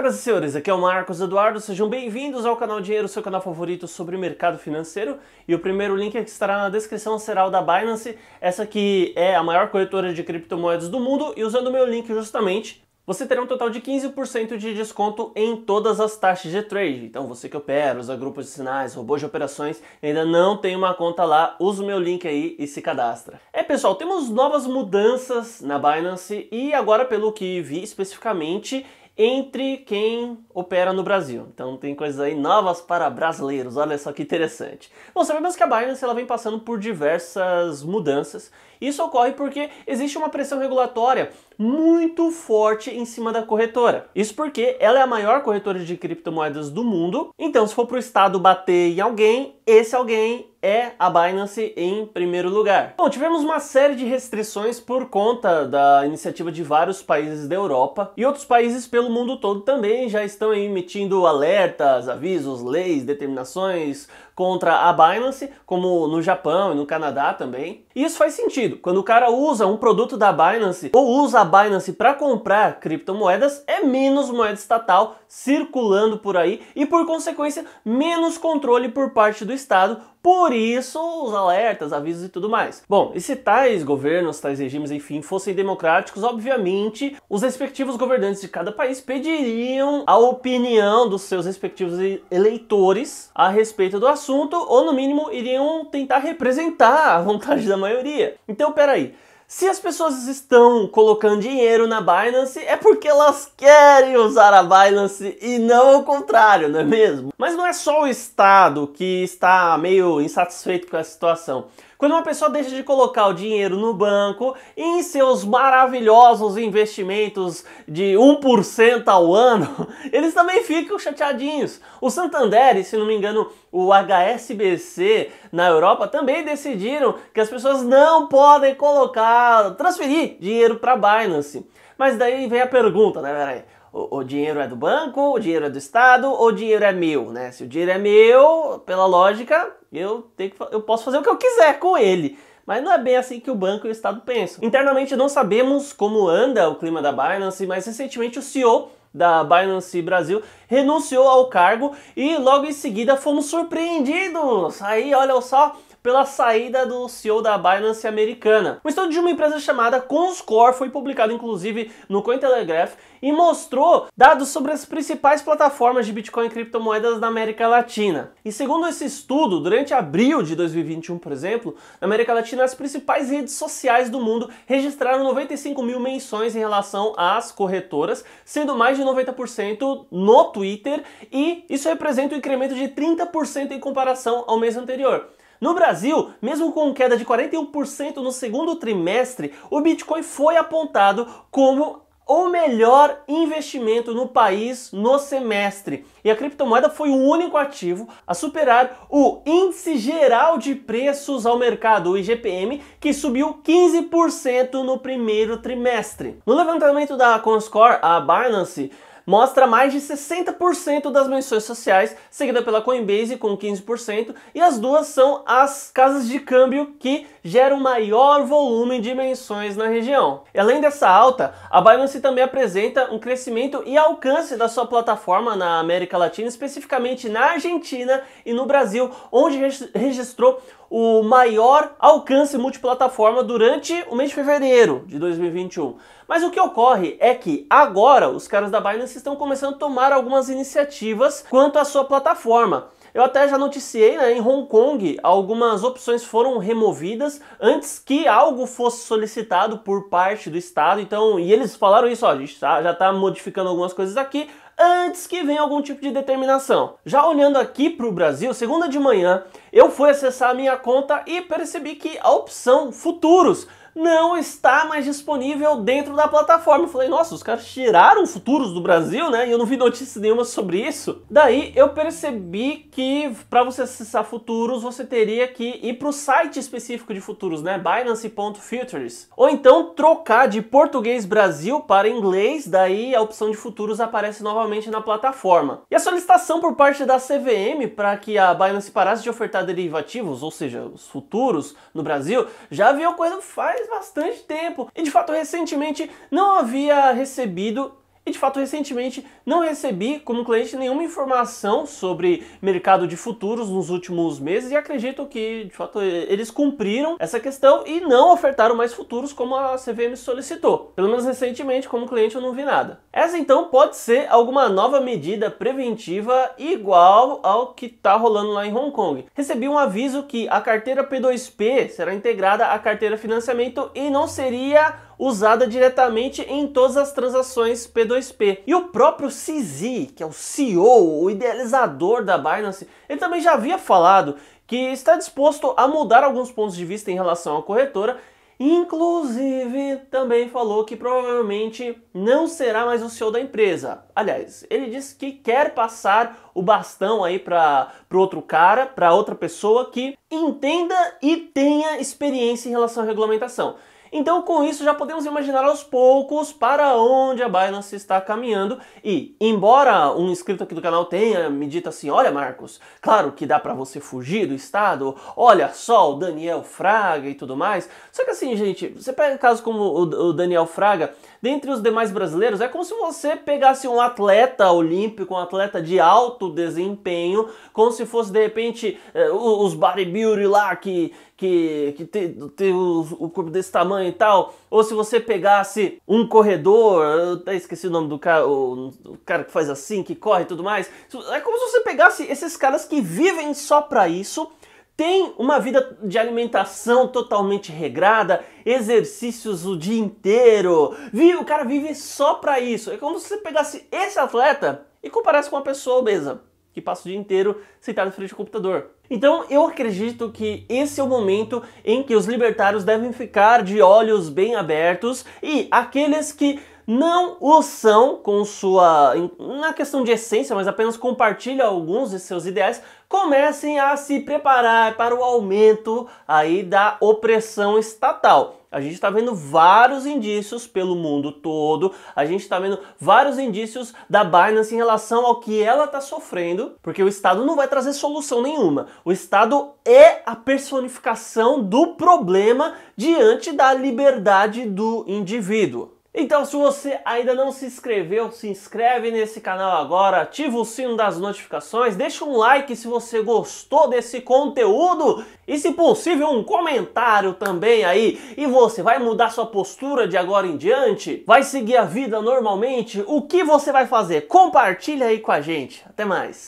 Senhoras e senhores, aqui é o Marcos Eduardo, sejam bem-vindos ao canal Dinheiro, seu canal favorito sobre mercado financeiro. E o primeiro link que estará na descrição será o da Binance, essa que é a maior corretora de criptomoedas do mundo. E usando o meu link justamente, você terá um total de 15% de desconto em todas as taxas de trade. Então você que opera, usa grupos de sinais, robôs de operações, ainda não tem uma conta lá, usa o meu link aí e se cadastra. É pessoal, temos novas mudanças na Binance e agora pelo que vi especificamente, entre quem opera no Brasil. Então tem coisas aí novas para brasileiros, olha só que interessante. Bom, sabemos que a Binance ela vem passando por diversas mudanças. Isso ocorre porque existe uma pressão regulatória muito forte em cima da corretora. Isso porque ela é a maior corretora de criptomoedas do mundo. Então, se for para o Estado bater em alguém, esse alguém é a Binance em primeiro lugar. Bom, tivemos uma série de restrições por conta da iniciativa de vários países da Europa e outros países pelo mundo todo também já estão emitindo alertas, avisos, leis, determinações, contra a Binance, como no Japão e no Canadá também. E isso faz sentido. Quando o cara usa um produto da Binance ou usa a Binance para comprar criptomoedas, é menos moeda estatal circulando por aí e, por consequência, menos controle por parte do Estado por isso, os alertas, avisos e tudo mais. Bom, e se tais governos, tais regimes, enfim, fossem democráticos, obviamente, os respectivos governantes de cada país pediriam a opinião dos seus respectivos eleitores a respeito do assunto, ou no mínimo iriam tentar representar a vontade da maioria. Então, peraí. Se as pessoas estão colocando dinheiro na Binance, é porque elas querem usar a Binance e não o contrário, não é mesmo? Mas não é só o Estado que está meio insatisfeito com a situação. Quando uma pessoa deixa de colocar o dinheiro no banco em seus maravilhosos investimentos de 1% ao ano, eles também ficam chateadinhos. O Santander, se não me engano, o HSBC na Europa também decidiram que as pessoas não podem colocar, transferir dinheiro para Binance. Mas daí vem a pergunta, né? Peraí, o, o, dinheiro é do banco, o dinheiro é do Estado ou o dinheiro é meu, né? Se o dinheiro é meu, pela lógica, eu, tenho que, eu posso fazer o que eu quiser com ele. Mas não é bem assim que o banco e o Estado pensam. Internamente não sabemos como anda o clima da Binance, mas recentemente o CEO da Binance Brasil, renunciou ao cargo e logo em seguida fomos surpreendidos. Aí, olha só, pela saída do CEO da Binance americana. Um estudo de uma empresa chamada Conscore foi publicado inclusive no Cointelegraph e mostrou dados sobre as principais plataformas de Bitcoin e criptomoedas da América Latina. E segundo esse estudo, durante abril de 2021, por exemplo, na América Latina as principais redes sociais do mundo registraram 95 mil menções em relação às corretoras, sendo mais de 90% no Twitter, e isso representa um incremento de 30% em comparação ao mês anterior. No Brasil, mesmo com queda de 41% no segundo trimestre, o Bitcoin foi apontado como o melhor investimento no país no semestre. E a criptomoeda foi o único ativo a superar o Índice Geral de Preços ao Mercado, o IGPM, que subiu 15% no primeiro trimestre. No levantamento da Conscore, a Binance mostra mais de 60% das menções sociais, seguida pela Coinbase com 15%, e as duas são as casas de câmbio que geram maior volume de menções na região. E além dessa alta, a Binance também apresenta um crescimento e alcance da sua plataforma na América Latina, especificamente na Argentina e no Brasil, onde registrou o maior alcance multiplataforma durante o mês de fevereiro de 2021. Mas o que ocorre é que agora os caras da Binance estão começando a tomar algumas iniciativas quanto à sua plataforma. Eu até já noticiei, né, em Hong Kong, algumas opções foram removidas antes que algo fosse solicitado por parte do Estado. Então, e eles falaram isso, ó, a gente tá, já está modificando algumas coisas aqui, antes que venha algum tipo de determinação. Já olhando aqui para o Brasil, segunda de manhã, eu fui acessar a minha conta e percebi que a opção futuros não está mais disponível dentro da plataforma. Eu falei, nossa, os caras tiraram futuros do Brasil, né? E eu não vi notícia nenhuma sobre isso. Daí eu percebi que para você acessar futuros, você teria que ir para o site específico de futuros, né? Binance.futures. Ou então trocar de português Brasil para inglês, daí a opção de futuros aparece novamente na plataforma. E a solicitação por parte da CVM para que a Binance parasse de ofertar derivativos, ou seja, os futuros no Brasil, já havia ocorrido faz faz bastante tempo. E de fato, recentemente não havia recebido e de fato, recentemente não recebi como cliente nenhuma informação sobre mercado de futuros nos últimos meses e acredito que de fato eles cumpriram essa questão e não ofertaram mais futuros como a CVM solicitou. Pelo menos recentemente, como cliente, eu não vi nada. Essa então pode ser alguma nova medida preventiva igual ao que está rolando lá em Hong Kong. Recebi um aviso que a carteira P2P será integrada à carteira financiamento e não seria usada diretamente em todas as transações P2P. E o próprio CZ, que é o CEO, o idealizador da Binance, ele também já havia falado que está disposto a mudar alguns pontos de vista em relação à corretora Inclusive, também falou que provavelmente não será mais o CEO da empresa. Aliás, ele disse que quer passar o bastão aí para outro cara, para outra pessoa que entenda e tenha experiência em relação à regulamentação. Então, com isso, já podemos imaginar aos poucos para onde a Binance está caminhando. E, embora um inscrito aqui do canal tenha me dito assim: olha, Marcos, claro que dá para você fugir do Estado, olha só o Daniel Fraga e tudo mais. Só que, assim, gente, você pega casos como o Daniel Fraga, dentre os demais brasileiros. É como se você pegasse um atleta olímpico, um atleta de alto desempenho, como se fosse de repente eh, os bodybuilder lá que, que, que tem, tem o, o, corpo desse tamanho e tal, ou se você pegasse um corredor, eu até esqueci o nome do cara, o, o, cara que faz assim, que corre e tudo mais, é como se você pegasse esses caras que vivem só pra isso tem uma vida de alimentação totalmente regrada, exercícios o dia inteiro, viu? O cara vive só para isso. É como se você pegasse esse atleta e comparasse com uma pessoa obesa que passa o dia inteiro sentado em frente ao computador. Então eu acredito que esse é o momento em que os libertários devem ficar de olhos bem abertos e aqueles que não o são com sua. na é questão de essência, mas apenas compartilham alguns de seus ideais, comecem a se preparar para o aumento aí da opressão estatal. A gente está vendo vários indícios pelo mundo todo, a gente está vendo vários indícios da Binance em relação ao que ela está sofrendo, porque o Estado não vai trazer solução nenhuma. O Estado é a personificação do problema diante da liberdade do indivíduo. Então, se você ainda não se inscreveu, se inscreve nesse canal agora, ativa o sino das notificações, deixa um like se você gostou desse conteúdo e, se possível, um comentário também aí. E você vai mudar sua postura de agora em diante? Vai seguir a vida normalmente? O que você vai fazer? Compartilha aí com a gente. Até mais.